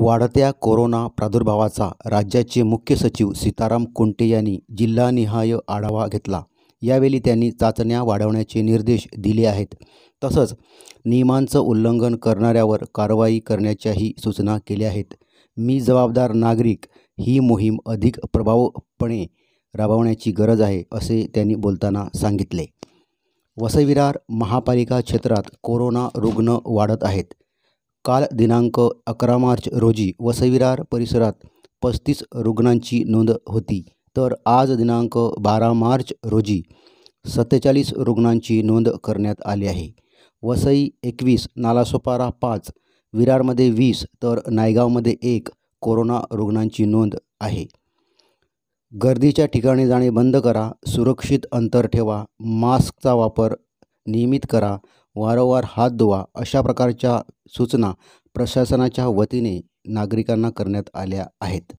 वाढत्या कोरोना प्रादुर्भावाचा राज्याचे मुख्य सचिव सीताराम कुंटे यांनी जिल्हानिहाय आढावा घेतला यावेळी त्यांनी चाचण्या वाढवण्याचे निर्देश दिले आहेत तसंच नियमांचं उल्लंघन करणाऱ्यावर कारवाई करण्याच्याही सूचना केल्या आहेत मी जबाबदार नागरिक ही मोहीम अधिक प्रभावपणे राबवण्याची गरज आहे असे त्यांनी बोलताना सांगितले वसविरार महापालिका क्षेत्रात कोरोना रुग्ण वाढत आहेत काल दिनांक अकरा मार्च रोजी विरार परिसरात पस्तीस रुग्णांची नोंद होती तर आज दिनांक बारा मार्च रोजी सत्तेचाळीस रुग्णांची नोंद करण्यात आली आहे वसई एकवीस नालासोपारा पाच विरारमध्ये वीस तर नायगावमध्ये एक कोरोना रुग्णांची नोंद आहे गर्दीच्या ठिकाणी जाणे बंद करा सुरक्षित अंतर ठेवा मास्कचा वापर नियमित करा वारंवार हात धुवा अशा प्रकारच्या सूचना प्रशासनाच्या वतीने नागरिकांना करण्यात आल्या आहेत